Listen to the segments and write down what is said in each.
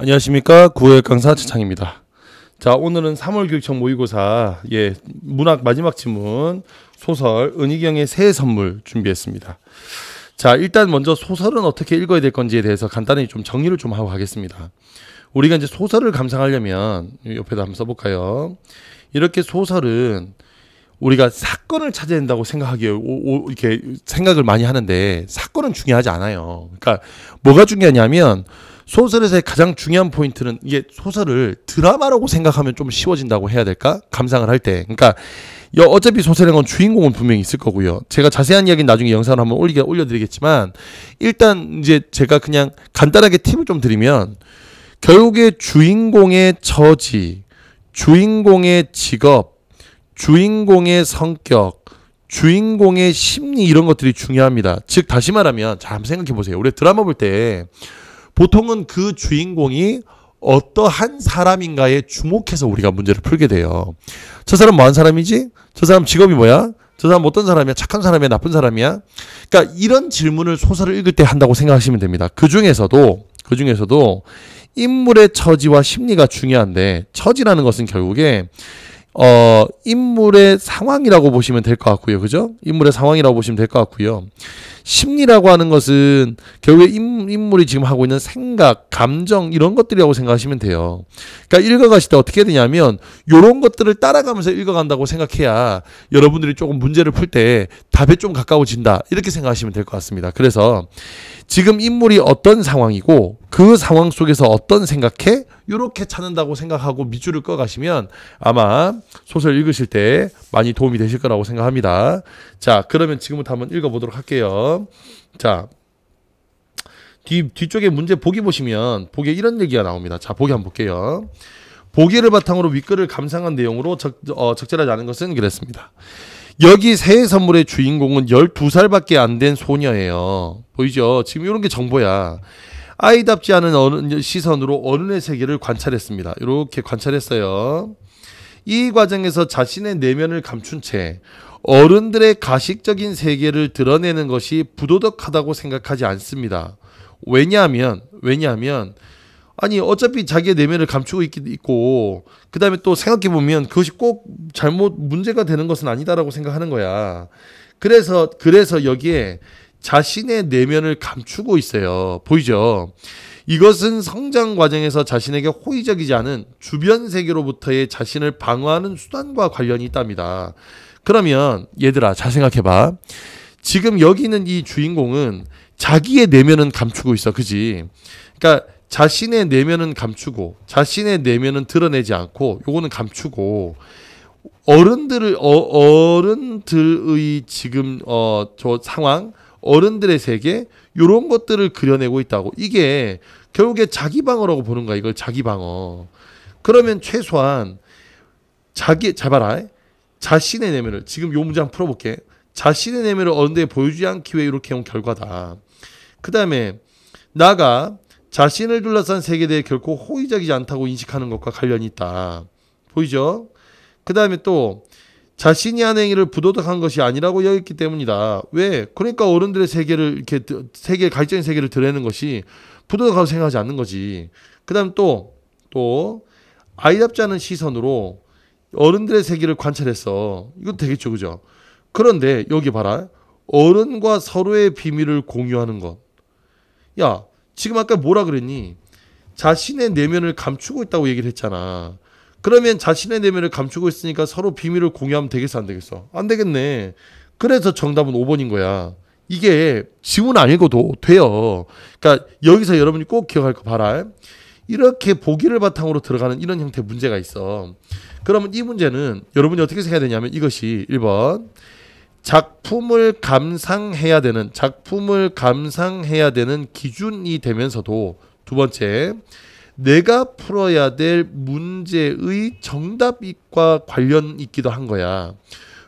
안녕하십니까 구호 강사 최창입니다. 자 오늘은 3월 교육청 모의고사 예 문학 마지막 지문 소설 은희경의 새 선물 준비했습니다. 자 일단 먼저 소설은 어떻게 읽어야 될 건지에 대해서 간단히 좀 정리를 좀 하고 가겠습니다. 우리가 이제 소설을 감상하려면 옆에다 한번 써볼까요? 이렇게 소설은 우리가 사건을 찾아야 된다고 생각하기 이렇게 생각을 많이 하는데 사건은 중요하지 않아요. 그러니까 뭐가 중요하냐면 소설에서의 가장 중요한 포인트는 이게 소설을 드라마라고 생각하면 좀 쉬워진다고 해야 될까? 감상을 할 때. 그러니까 여 어차피 소설에 건 주인공은 분명히 있을 거고요. 제가 자세한 이야기는 나중에 영상을 한번 올리게 올려드리겠지만 일단 이제 제가 그냥 간단하게 팁을 좀 드리면 결국에 주인공의 처지, 주인공의 직업, 주인공의 성격, 주인공의 심리 이런 것들이 중요합니다. 즉 다시 말하면 잘 생각해 보세요. 우리 드라마 볼때 보통은 그 주인공이 어떠한 사람인가에 주목해서 우리가 문제를 풀게 돼요. 저 사람 뭐한 사람이지? 저 사람 직업이 뭐야? 저 사람 어떤 사람이야? 착한 사람이야? 나쁜 사람이야? 그러니까 이런 질문을 소설을 읽을 때 한다고 생각하시면 됩니다. 그 중에서도 그 중에서도 인물의 처지와 심리가 중요한데 처지라는 것은 결국에 어, 인물의 상황이라고 보시면 될 것 같고요. 그죠? 인물의 상황이라고 보시면 될 것 같고요. 심리라고 하는 것은 결국에 인, 물이 지금 하고 있는 생각, 감정 이런 것들이라고 생각하시면 돼요. 그러니까 읽어가실 때 어떻게 되냐면 이런 것들을 따라가면서 읽어간다고 생각해야 여러분들이 조금 문제를 풀 때 답에 좀 가까워진다 이렇게 생각하시면 될 것 같습니다. 그래서 지금 인물이 어떤 상황이고 그 상황 속에서 어떤 생각해? 이렇게 찾는다고 생각하고 밑줄을 꺼 가시면 아마 소설 읽으실 때 많이 도움이 되실 거라고 생각합니다. 자, 그러면 지금부터 한번 읽어 보도록 할게요. 자. 뒤 뒤쪽에 문제 보기 보시면 보기에 이런 얘기가 나옵니다. 자, 보기 한번 볼게요. 보기를 바탕으로 윗글을 감상한 내용으로 적, 어, 적절하지 않은 것은 그랬습니다. 여기 새해 선물의 주인공은 12살밖에 안 된 소녀예요. 보이죠? 지금 이런 게 정보야. 아이답지 않은 어느, 시선으로 어른의 세계를 관찰했습니다. 이렇게 관찰했어요. 이 과정에서 자신의 내면을 감춘 채 어른들의 가식적인 세계를 드러내는 것이 부도덕하다고 생각하지 않습니다. 왜냐하면 왜냐하면 아니 어차피 자기의 내면을 감추고 있긴 있고 그 다음에 또 생각해 보면 그것이 꼭 잘못 문제가 되는 것은 아니다라고 생각하는 거야. 그래서 그래서 여기에 자신의 내면을 감추고 있어요. 보이죠? 이것은 성장 과정에서 자신에게 호의적이지 않은 주변 세계로부터의 자신을 방어하는 수단과 관련이 있답니다. 그러면 얘들아 잘 생각해봐. 지금 여기 있는 이 주인공은 자기의 내면은 감추고 있어. 그지? 그러니까 자신의 내면은 감추고 자신의 내면은 드러내지 않고 요거는 감추고 어른들을 어, 어른들의 지금 어 저 상황 어른들의 세계 이런 것들을 그려내고 있다고 이게 결국에 자기 방어라고 보는 거야 이걸 자기 방어 그러면 최소한 자기 잡아라 자신의 내면을 지금 요문장 풀어볼게 자신의 내면을 어른들에 보여주지 않기 위해 이렇게 온 결과다 그 다음에 나가 자신을 둘러싼 세계에 대해 결코 호의적이지 않다고 인식하는 것과 관련이 있다 보이죠 그 다음에 또 자신이 한 행위를 부도덕한 것이 아니라고 여겼기 때문이다. 왜? 그러니까 어른들의 세계를 이렇게 세계 갈증의 세계를 드러내는 것이 부도덕하고 생각하지 않는 거지. 그다음 또또 또 아이답지 않은 시선으로 어른들의 세계를 관찰했어. 이건 되겠죠, 그죠? 그런데 여기 봐라. 어른과 서로의 비밀을 공유하는 것. 야, 지금 아까 뭐라 그랬니? 자신의 내면을 감추고 있다고 얘기를 했잖아. 그러면 자신의 내면을 감추고 있으니까 서로 비밀을 공유하면 되겠어 안 되겠어? 안 되겠네. 그래서 정답은 5번인 거야. 이게 지문 아니고도 돼요. 그러니까 여기서 여러분이 꼭 기억할 거 봐라. 이렇게 보기를 바탕으로 들어가는 이런 형태의 문제가 있어. 그러면 이 문제는 여러분이 어떻게 생각해야 되냐면 이것이 1번 작품을 감상해야 되는 작품을 감상해야 되는 기준이 되면서도 두 번째 내가 풀어야 될 문제의 정답과 관련 있기도 한 거야.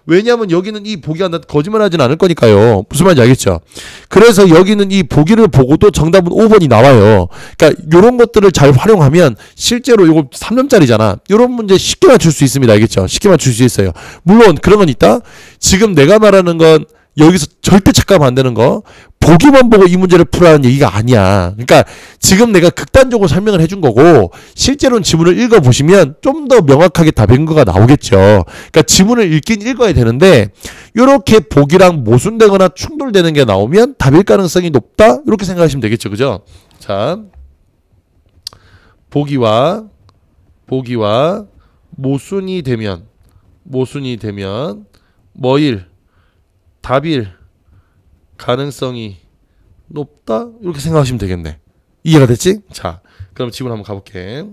왜냐하면 여기는 이 보기가 나 거짓말하진 않을 거니까요. 무슨 말인지 알겠죠? 그래서 여기는 이 보기를 보고도 정답은 5번이 나와요. 그러니까 이런 것들을 잘 활용하면 실제로 이거 3점짜리잖아. 이런 문제 쉽게 맞출 수 있습니다. 알겠죠? 쉽게 맞출 수 있어요. 물론 그런 건 있다. 지금 내가 말하는 건 여기서 절대 착각하면 안 되는 거. 거기만 보고 이 문제를 풀라는 얘기가 아니야. 그러니까 지금 내가 극단적으로 설명을 해준 거고 실제로는 지문을 읽어보시면 좀 더 명확하게 답인거가 나오겠죠. 그러니까 지문을 읽긴 읽어야 되는데 이렇게 보기랑 모순되거나 충돌되는 게 나오면 답일 가능성이 높다 이렇게 생각하시면 되겠죠, 그죠? 자, 보기와 보기와 모순이 되면 모순이 되면 뭐일 답일 가능성이 높다 이렇게 생각하시면 되겠네. 이해가 됐지? 자, 그럼 지문 한번 가볼게.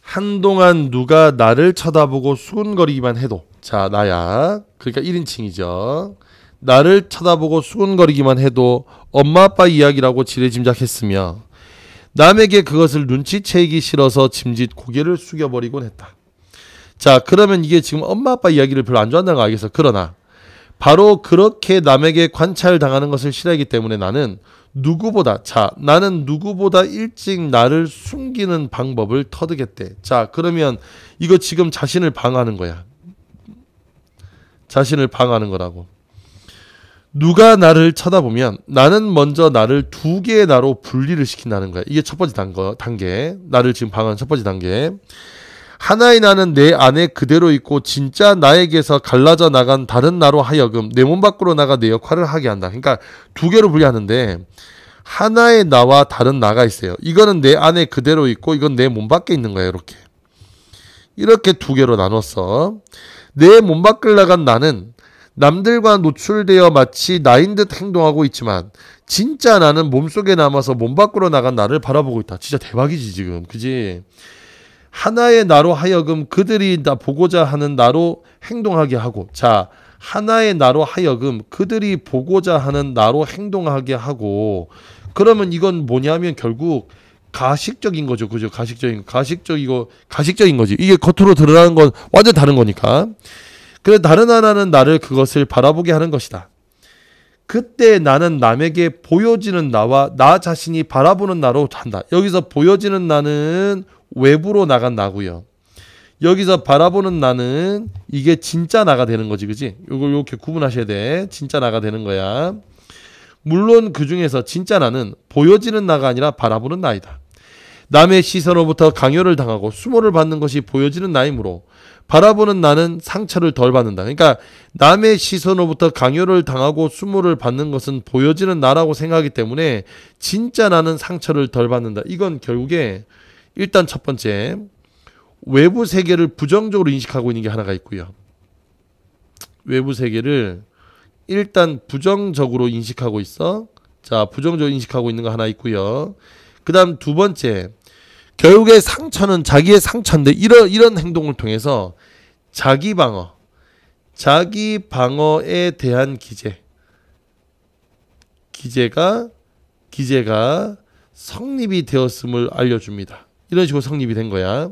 한동안 누가 나를 쳐다보고 수근거리기만 해도 자 나야 그러니까 1인칭이죠 나를 쳐다보고 수근거리기만 해도 엄마 아빠 이야기라고 지레짐작했으며 남에게 그것을 눈치채기 싫어서 짐짓 고개를 숙여버리곤 했다 자 그러면 이게 지금 엄마 아빠 이야기를 별로 안 좋아한다는 거 알겠어 그러나 바로 그렇게 남에게 관찰당하는 것을 싫어하기 때문에 나는 누구보다 자 나는 누구보다 일찍 나를 숨기는 방법을 터득했대. 자 그러면 이거 지금 자신을 방하는 거야. 자신을 방하는 거라고. 누가 나를 쳐다보면 나는 먼저 나를 두 개의 나로 분리를 시킨다는 거야. 이게 첫 번째 단거, 단계. 나를 지금 방하는첫 번째 단계. 하나의 나는 내 안에 그대로 있고 진짜 나에게서 갈라져 나간 다른 나로 하여금 내 몸 밖으로 나가 내 역할을 하게 한다. 그러니까 두 개로 분리하는데 하나의 나와 다른 나가 있어요. 이거는 내 안에 그대로 있고 이건 내 몸 밖에 있는 거예요. 이렇게. 이렇게 두 개로 나눴어. 내 몸 밖을 나간 나는 남들과 노출되어 마치 나인 듯 행동하고 있지만 진짜 나는 몸속에 남아서 몸 밖으로 나간 나를 바라보고 있다. 진짜 대박이지 지금. 그지? 하나의 나로 하여금 그들이 나 보고자 하는 나로 행동하게 하고 자 하나의 나로 하여금 그들이 보고자 하는 나로 행동하게 하고 그러면 이건 뭐냐면 결국 가식적인 거죠. 그죠? 가식적인 가식적이고 가식적인 거지. 이게 겉으로 드러나는 건 완전 다른 거니까. 그래 다른 하나는 나를 그것을 바라보게 하는 것이다. 그때 나는 남에게 보여지는 나와 나 자신이 바라보는 나로 한다. 여기서 보여지는 나는 외부로 나간 나고요. 여기서 바라보는 나는 이게 진짜 나가 되는 거지, 그지? 이걸 이렇게 구분하셔야 돼. 진짜 나가 되는 거야. 물론 그 중에서 진짜 나는 보여지는 나가 아니라 바라보는 나이다. 남의 시선으로부터 강요를 당하고 수모를 받는 것이 보여지는 나이므로 바라보는 나는 상처를 덜 받는다. 그러니까 남의 시선으로부터 강요를 당하고 수모를 받는 것은 보여지는 나라고 생각하기 때문에 진짜 나는 상처를 덜 받는다. 이건 결국에 일단 첫 번째 외부 세계를 부정적으로 인식하고 있는 게 하나가 있고요. 외부 세계를 일단 부정적으로 인식하고 있어. 자, 부정적으로 인식하고 있는 거 하나 있고요. 그다음 두 번째 결국에 상처는 자기의 상처인데 이런 이런 행동을 통해서 자기 방어, 자기 방어에 대한 기재, 기재가 기재가 성립이 되었음을 알려줍니다. 이런 식으로 성립이 된 거야.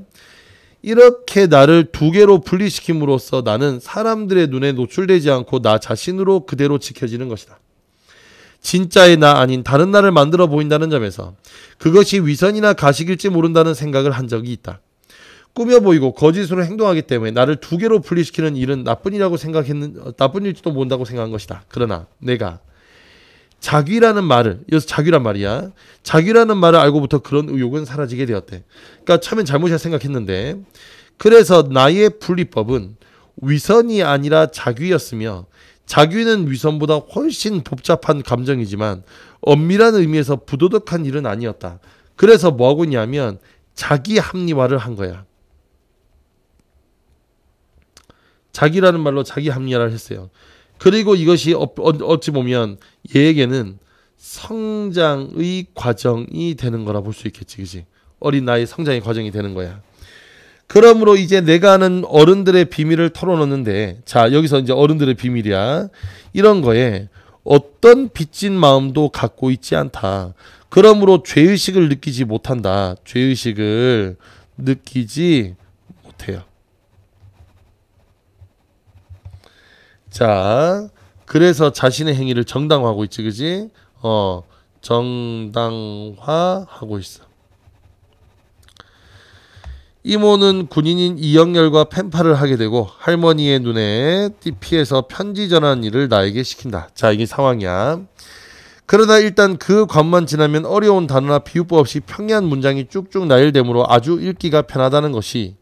이렇게 나를 두 개로 분리시킴으로써 나는 사람들의 눈에 노출되지 않고 나 자신으로 그대로 지켜지는 것이다. 진짜의 나 아닌 다른 나를 만들어 보인다는 점에서 그것이 위선이나 가식일지 모른다는 생각을 한 적이 있다. 꾸며 보이고 거짓으로 행동하기 때문에 나를 두 개로 분리시키는 일은 나쁜 이라고 생각했는 나쁜 일지도 모른다고 생각한 것이다. 그러나 내가 자귀라는 말을 여기서 자귀란 말이야. 자귀라는 말을 알고부터 그런 의욕은 사라지게 되었대. 그러니까 처음엔 잘못이라 생각했는데 그래서 나의 분리법은 위선이 아니라 자귀였으며 자귀는 위선보다 훨씬 복잡한 감정이지만 엄밀한 의미에서 부도덕한 일은 아니었다. 그래서 뭐하고 있냐면 자기 합리화를 한 거야. 자기라는 말로 자기 합리화를 했어요. 그리고 이것이 어, 어, 어찌 보면 얘에게는 성장의 과정이 되는 거라 볼 수 있겠지, 그지? 어린 나이 성장의 과정이 되는 거야. 그러므로 이제 내가 아는 어른들의 비밀을 털어놓는데, 자, 여기서 이제 어른들의 비밀이야. 이런 거에 어떤 빚진 마음도 갖고 있지 않다. 그러므로 죄의식을 느끼지 못한다. 죄의식을 느끼지 못해요. 자, 그래서 자신의 행위를 정당화하고 있지, 그지? 어, 정당화하고 있어. 이모는 군인인 이영렬과 펜팔을 하게 되고 할머니의 눈에 피해서 편지 전하는 일을 나에게 시킨다. 자, 이게 상황이야. 그러나 일단 그 관만 지나면 어려운 단어나 비유법 없이 평이한 문장이 쭉쭉 나열되므로 아주 읽기가 편하다는 것이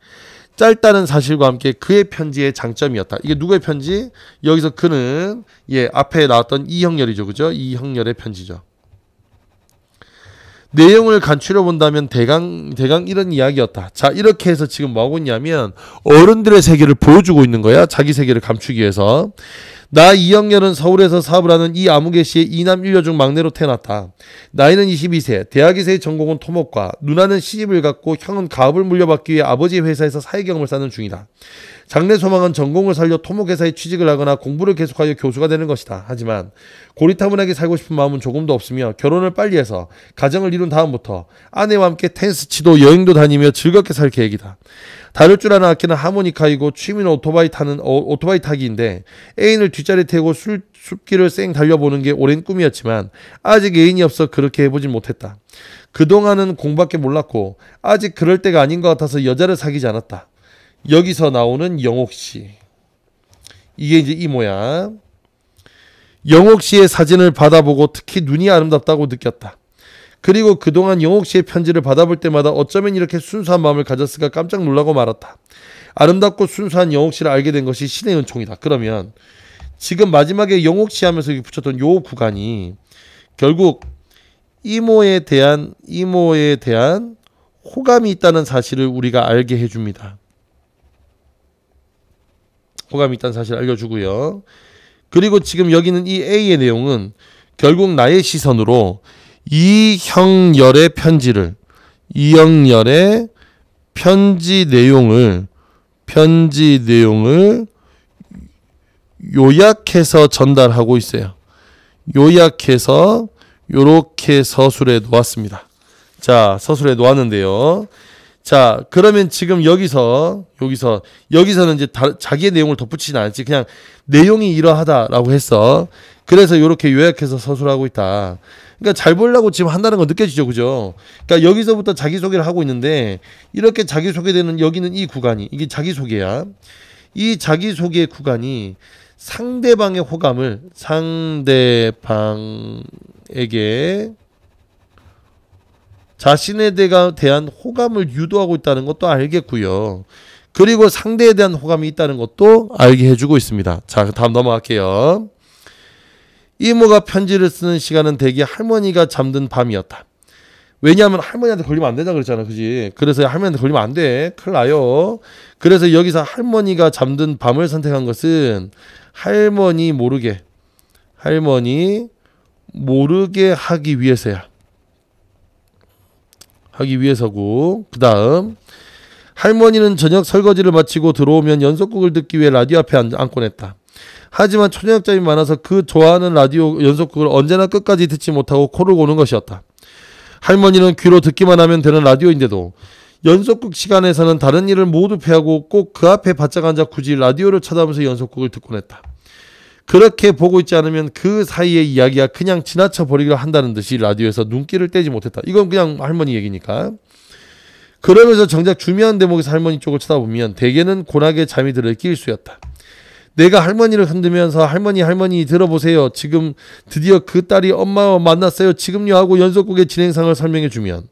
짧다는 사실과 함께 그의 편지의 장점이었다. 이게 누구의 편지? 여기서 그는 예 앞에 나왔던 이형렬이죠, 그죠? 이형렬의 편지죠. 내용을 간추려 본다면 대강 대강 이런 이야기였다. 자 이렇게 해서 지금 뭐하고 있냐면 어른들의 세계를 보여주고 있는 거야. 자기 세계를 감추기 위해서 나 이영렬은 서울에서 사업을 하는 이 아무개 씨의 이남 일녀 중 막내로 태어났다. 나이는 22세, 대학에서의 전공은 토목과, 누나는 시집을 갔고 형은 가업을 물려받기 위해 아버지 회사에서 사회경험을 쌓는 중이다. 장래 소망은 전공을 살려 토목회사에 취직을 하거나 공부를 계속하여 교수가 되는 것이다. 하지만 고리타분하게 살고 싶은 마음은 조금도 없으며 결혼을 빨리 해서 가정을 이룬 다음부터 아내와 함께 텐스 치도 여행도 다니며 즐겁게 살 계획이다. 다룰 줄 아는 악기는 하모니카이고 취미는 오토바이 타는 어, 오토바이 타기인데 애인을 뒷자리 태고 술, 숲길을 쌩 달려보는 게 오랜 꿈이었지만 아직 애인이 없어 그렇게 해보진 못했다. 그동안은 공밖에 몰랐고 아직 그럴 때가 아닌 것 같아서 여자를 사귀지 않았다. 여기서 나오는 영옥 씨. 이게 이제 이모야. 영옥 씨의 사진을 받아보고 특히 눈이 아름답다고 느꼈다. 그리고 그동안 영옥 씨의 편지를 받아볼 때마다 어쩌면 이렇게 순수한 마음을 가졌을까 깜짝 놀라고 말았다. 아름답고 순수한 영옥 씨를 알게 된 것이 신의 은총이다. 그러면 지금 마지막에 영옥 씨 하면서 붙였던 요 구간이 결국 이모에 대한 이모에 대한 호감이 있다는 사실을 우리가 알게 해줍니다. 호감이 있다는 사실을 알려주고요. 그리고 지금 여기는 이 A의 내용은 결국 나의 시선으로 이형열의 편지를 이형열의 편지 내용을 편지 내용을 요약해서 전달하고 있어요. 요약해서 요렇게 서술에 놓았습니다. 자, 서술에 놓았는데요. 자, 그러면 지금 여기서 여기서 여기서는 이제 다, 자기의 내용을 덧붙이진 않지 그냥 내용이 이러하다라고 했어. 그래서 요렇게 요약해서 서술하고 있다. 그러니까 잘 보려고 지금 한다는 거 느껴지죠, 그죠? 그러니까 여기서부터 자기 소개를 하고 있는데 이렇게 자기 소개되는 여기는 이 구간이 이게 자기 소개야. 이 자기 소개 구간이 상대방의 호감을 상대방에게 자신에 대한 호감을 유도하고 있다는 것도 알겠고요. 그리고 상대에 대한 호감이 있다는 것도 알게 해주고 있습니다. 자, 다음 넘어갈게요. 이모가 편지를 쓰는 시간은 대개 할머니가 잠든 밤이었다. 왜냐하면 할머니한테 걸리면 안 된다 그랬잖아, 그지? 그래서 할머니한테 걸리면 안 돼, 큰일 나요. 그래서 여기서 할머니가 잠든 밤을 선택한 것은 할머니 모르게, 할머니 모르게 하기 위해서야. 하기 위해서고, 그 다음, 할머니는 저녁 설거지를 마치고 들어오면 연속곡을 듣기 위해 라디오 앞에 앉곤 했다. 하지만 초년학점이 많아서 그 좋아하는 라디오 연속곡을 언제나 끝까지 듣지 못하고 코를 고는 것이었다. 할머니는 귀로 듣기만 하면 되는 라디오인데도 연속곡 시간에서는 다른 일을 모두 패하고 꼭 그 앞에 바짝 앉아 굳이 라디오를 쳐다보면서 연속곡을 듣곤 했다. 그렇게 보고 있지 않으면 그 사이의 이야기가 그냥 지나쳐 버리기로 한다는 듯이 라디오에서 눈길을 떼지 못했다. 이건 그냥 할머니 얘기니까. 그러면서 정작 중요한 대목에서 할머니 쪽을 쳐다보면 대개는 고락에 잠이 들어 끼일 수였다. 내가 할머니를 흔들면서 할머니 할머니 들어보세요. 지금 드디어 그 딸이 엄마 와 만났어요. 지금요 하고 연속곡의 진행상을 설명해 주면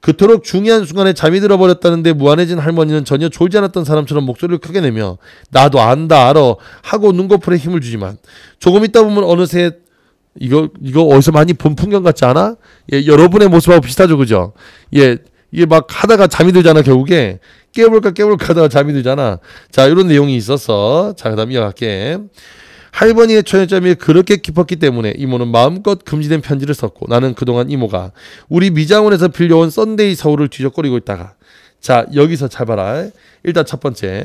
그토록 중요한 순간에 잠이 들어버렸다는데 무안해진 할머니는 전혀 졸지 않았던 사람처럼 목소리를 크게 내며 나도 안다 알아 하고 눈꺼풀에 힘을 주지만 조금 있다 보면 어느새 이거 이거 어디서 많이 본 풍경 같지 않아? 예, 여러분의 모습하고 비슷하죠, 그죠? 예, 이게 막 하다가 잠이 들잖아 결국에 깨볼까 깨볼까 하다가 잠이 들잖아 자 이런 내용이 있었어 자 그다음 이어갈게 할머니의 초연점이 그렇게 깊었기 때문에 이모는 마음껏 금지된 편지를 썼고 나는 그동안 이모가 우리 미장원에서 빌려온 썬데이 서울을 뒤적거리고 있다가 자 여기서 잘 봐라 일단 첫 번째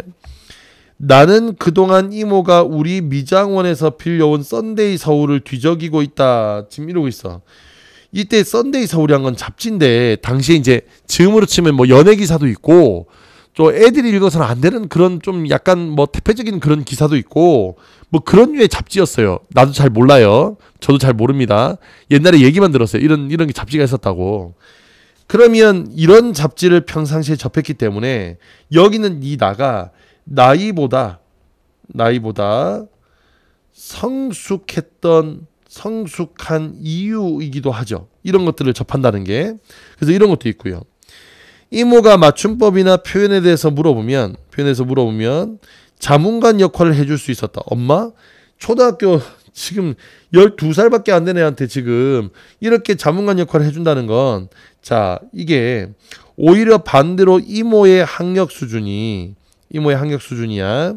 나는 그동안 이모가 우리 미장원에서 빌려온 썬데이 서울을 뒤적이고 있다 지금 이러고 있어 이때 썬데이 서울이 란건 잡지인데 당시에 이제 지금으로 치면 뭐 연예 기사도 있고 또 애들이 읽어서는 안 되는 그런 좀 약간 뭐 태폐적인 그런 기사도 있고 뭐 그런 류의 잡지였어요. 나도 잘 몰라요. 저도 잘 모릅니다. 옛날에 얘기만 들었어요. 이런 이런 게 잡지가 있었다고. 그러면 이런 잡지를 평상시에 접했기 때문에 여기는 이 나가 나이보다 나이보다 성숙했던 성숙한 이유이기도 하죠. 이런 것들을 접한다는 게. 그래서 이런 것도 있고요. 이모가 맞춤법이나 표현에 대해서 물어보면 표현에서 물어보면 자문관 역할을 해줄 수 있었다. 엄마 초등학교 지금 12살밖에 안 된 애한테 지금 이렇게 자문관 역할을 해준다는 건, 자, 이게 오히려 반대로 이모의 학력 수준이, 이모의 학력 수준이야.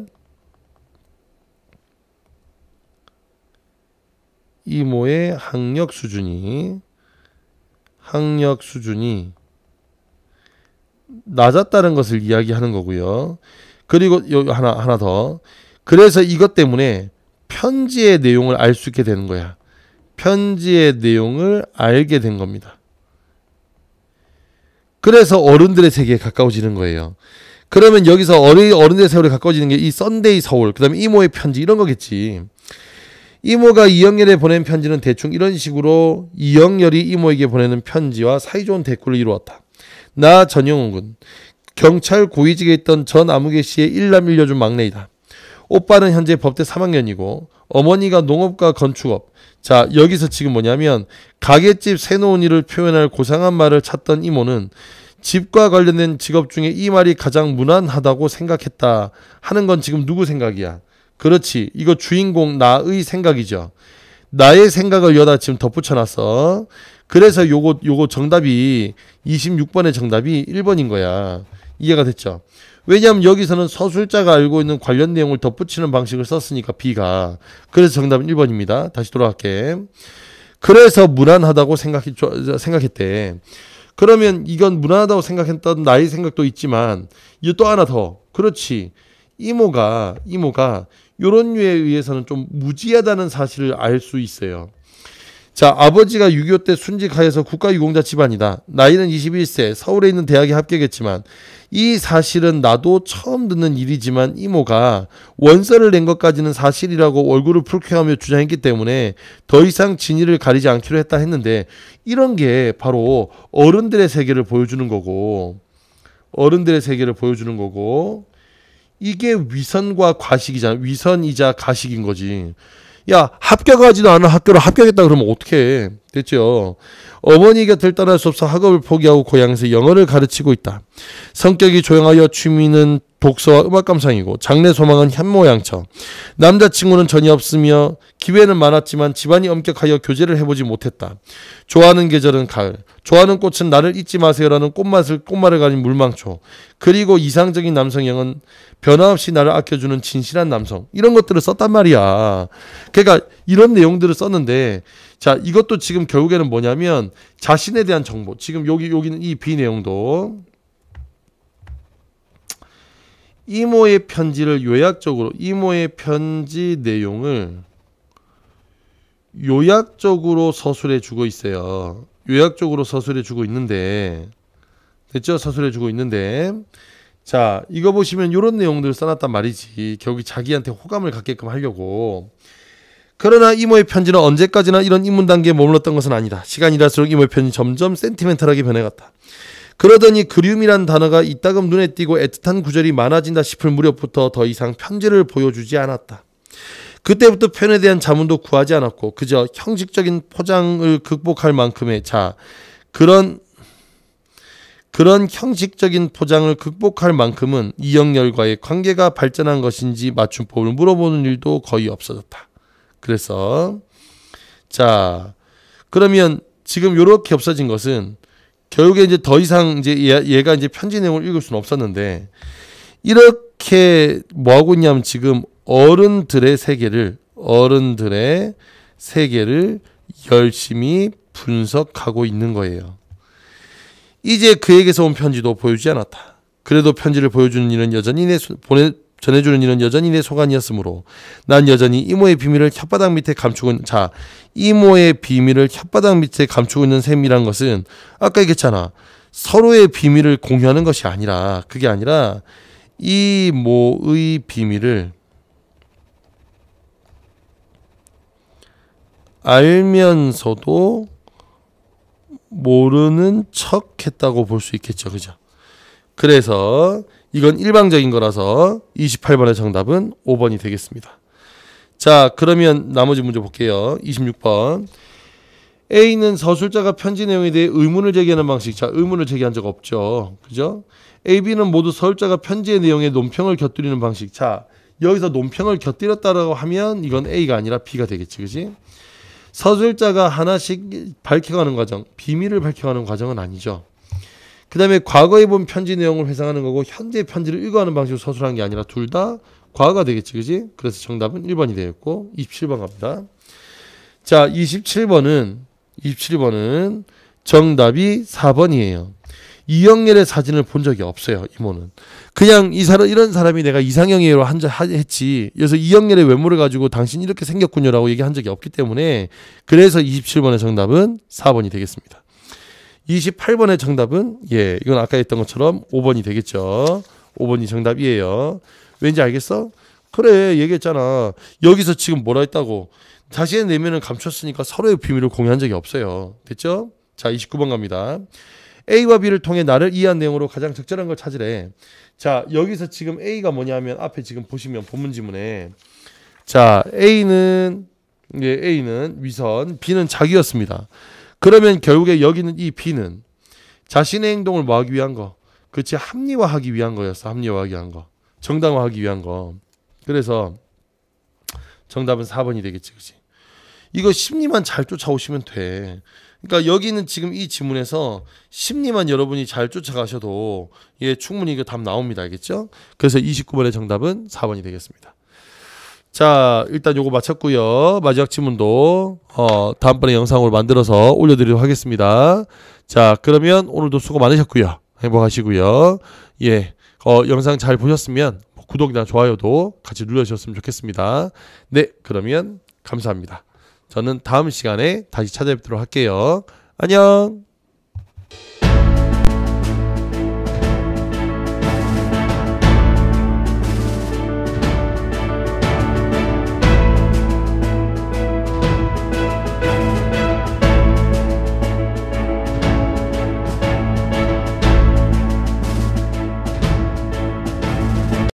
이모의 학력 수준이 학력 수준이 낮았다는 것을 이야기하는 거고요. 그리고 여기 하나 하나 더. 그래서 이것 때문에 편지의 내용을 알 수 있게 되는 거야. 편지의 내용을 알게 된 겁니다. 그래서 어른들의 세계에 가까워지는 거예요. 그러면 여기서 어른, 어른들의 세월에 가까워지는 게 이 썬데이 서울, 그 다음에 이모의 편지 이런 거겠지. 이모가 이영렬에 보낸 편지는 대충 이런 식으로 이영렬이 이모에게 보내는 편지와 사이좋은 댓글을 이루었다. 나 전영훈 군. 경찰 고위직에 있던 전 아무개 씨의 일남일녀준 막내이다. 오빠는 현재 법대 3학년이고 어머니가 농업과 건축업. 자 여기서 지금 뭐냐면 가게집 새놓은 이를 표현할 고상한 말을 찾던 이모는 집과 관련된 직업 중에 이 말이 가장 무난하다고 생각했다 하는 건 지금 누구 생각이야? 그렇지. 이거 주인공 나의 생각이죠. 나의 생각을 여다 지금 덧붙여놨어. 그래서 요거, 요거 정답이 26번의 정답이 1번인 거야. 이해가 됐죠? 왜냐하면 여기서는 서술자가 알고 있는 관련 내용을 덧붙이는 방식을 썼으니까 B가. 그래서 정답은 1번입니다. 다시 돌아갈게. 그래서 무난하다고 생각했, 생각했대. 그러면 이건 무난하다고 생각했던 나의 생각도 있지만, 이또 하나 더. 그렇지. 이모가, 이모가 이런 류에 의해서는 좀 무지하다는 사실을 알 수 있어요. 자, 아버지가 6.25 때 순직하여서 국가유공자 집안이다. 나이는 21세, 서울에 있는 대학에 합격했지만 이 사실은 나도 처음 듣는 일이지만 이모가 원서를 낸 것까지는 사실이라고 얼굴을 풀쾌하며 주장했기 때문에 더 이상 진위를 가리지 않기로 했다 했는데 이런 게 바로 어른들의 세계를 보여주는 거고 어른들의 세계를 보여주는 거고 이게 위선과 과식이잖아. 위선이자 과식인 거지. 야, 합격하지도 않은 학교로 합격했다 그러면 어떻게 됐죠? 어머니 가을 따라할 수 없어 학업을 포기하고 고향에서 영어를 가르치고 있다. 성격이 조용하여 취미는 복서와 음악 감상이고 장래 소망은 현모양처. 남자친구는 전혀 없으며 기회는 많았지만 집안이 엄격하여 교제를 해보지 못했다. 좋아하는 계절은 가을. 좋아하는 꽃은 나를 잊지 마세요라는 꽃맛을 꽃말을 가진 물망초. 그리고 이상적인 남성형은 변화없이 나를 아껴주는 진실한 남성. 이런 것들을 썼단 말이야. 그러니까 이런 내용들을 썼는데 자 이것도 지금 결국에는 뭐냐면 자신에 대한 정보. 지금 여기 여기는 이 비 내용도 이모의 편지를 요약적으로 이모의 편지 내용을 요약적으로 서술해 주고 있어요. 요약적으로 서술해 주고 있는데 됐죠? 서술해 주고 있는데 자 이거 보시면 이런 내용들을 써놨단 말이지 결국 자기한테 호감을 갖게끔 하려고 그러나 이모의 편지는 언제까지나 이런 입문 단계에 머물렀던 것은 아니다. 시간이 지날수록 이모의 편지 점점 센티멘털하게 변해갔다. 그러더니 그리움이란 단어가 이따금 눈에 띄고 애틋한 구절이 많아진다 싶을 무렵부터 더 이상 편지를 보여주지 않았다. 그때부터 편에 대한 자문도 구하지 않았고 그저 형식적인 포장을 극복할 만큼의 자 그런 그런 형식적인 포장을 극복할 만큼은 이영열과의 관계가 발전한 것인지 맞춤법을 물어보는 일도 거의 없어졌다. 그래서 자 그러면 지금 이렇게 없어진 것은 결국에 이제 더 이상 이제 얘, 가 이제 편지 내용을 읽을 수는 없었는데 이렇게 뭐 하고 있냐면 지금 어른들의 세계를 어른들의 세계를 열심히 분석하고 있는 거예요. 이제 그에게서 온 편지도 보여주지 않았다. 그래도 편지를 보여주는 일은 여전히 내 손, 보내, 전해주는 일은 여전히 내 소관이었으므로 난 여전히 이모의 비밀을 혓바닥 밑에 감추고 자 이모의 비밀을 혓바닥 밑에 감추고 있는 셈이란 것은 아까 얘기했잖아 서로의 비밀을 공유하는 것이 아니라 그게 아니라 이모의 비밀을 알면서도 모르는 척 했다고 볼 수 있겠죠 그죠 그래서 이건 일방적인 거라서 28번의 정답은 5번이 되겠습니다. 자, 그러면 나머지 문제 볼게요. 26번. A는 서술자가 편지 내용에 대해 의문을 제기하는 방식. 자, 의문을 제기한 적 없죠. 그죠? A, B는 모두 서술자가 편지의 내용에 논평을 곁들이는 방식. 자, 여기서 논평을 곁들였다라고 하면 이건 A가 아니라 B가 되겠지. 그지? 서술자가 하나씩 밝혀가는 과정, 비밀을 밝혀가는 과정은 아니죠. 그 다음에 과거에 본 편지 내용을 회상하는 거고 현재 편지를 읽어하는 방식으로 서술한 게 아니라 둘 다 과거가 되겠지 그지? 그래서 정답은 1번이 되겠고 27번 갑니다. 자 27번은 27번은 정답이 4번이에요. 이영렬의 사진을 본 적이 없어요. 이모는 그냥 이 사람 이런 사람이 내가 이상형이에요 한자 했지. 그래서 이영렬의 외모를 가지고 당신 이렇게 생겼군요라고 얘기한 적이 없기 때문에 그래서 27번의 정답은 4번이 되겠습니다. 28번의 정답은 예, 이건 아까 했던 것처럼 5번이 되겠죠. 5번이 정답이에요. 왠지 알겠어? 그래, 얘기했잖아. 여기서 지금 뭐라 했다고. 자신의 내면을 감췄으니까 서로의 비밀을 공유한 적이 없어요. 됐죠? 자, 29번 갑니다. A와 B를 통해 나를 이해한 내용으로 가장 적절한 걸 찾으래. 자, 여기서 지금 A가 뭐냐면 앞에 지금 보시면 본문 지문에 자, A는 예, A는 위선, B는 자기였습니다. 그러면 결국에 여기는 이 B는 자신의 행동을 뭐하기 위한 거, 그치 합리화하기 위한 거였어. 합리화하기 위한 거, 정당화하기 위한 거. 그래서 정답은 4번이 되겠지, 그치? 이거 심리만 잘 쫓아오시면 돼. 그러니까 여기는 지금 이 지문에서 심리만 여러분이 잘 쫓아가셔도 예 충분히 이거 답 나옵니다. 알겠죠? 그래서 29번의 정답은 4번이 되겠습니다. 자, 일단 요거 마쳤고요. 마지막 지문도 어, 다음번에 영상으로 만들어서 올려드리도록 하겠습니다. 자, 그러면 오늘도 수고 많으셨고요. 행복하시고요. 예, 어, 영상 잘 보셨으면 구독이나 좋아요도 같이 눌러주셨으면 좋겠습니다. 네, 그러면 감사합니다. 저는 다음 시간에 다시 찾아뵙도록 할게요. 안녕!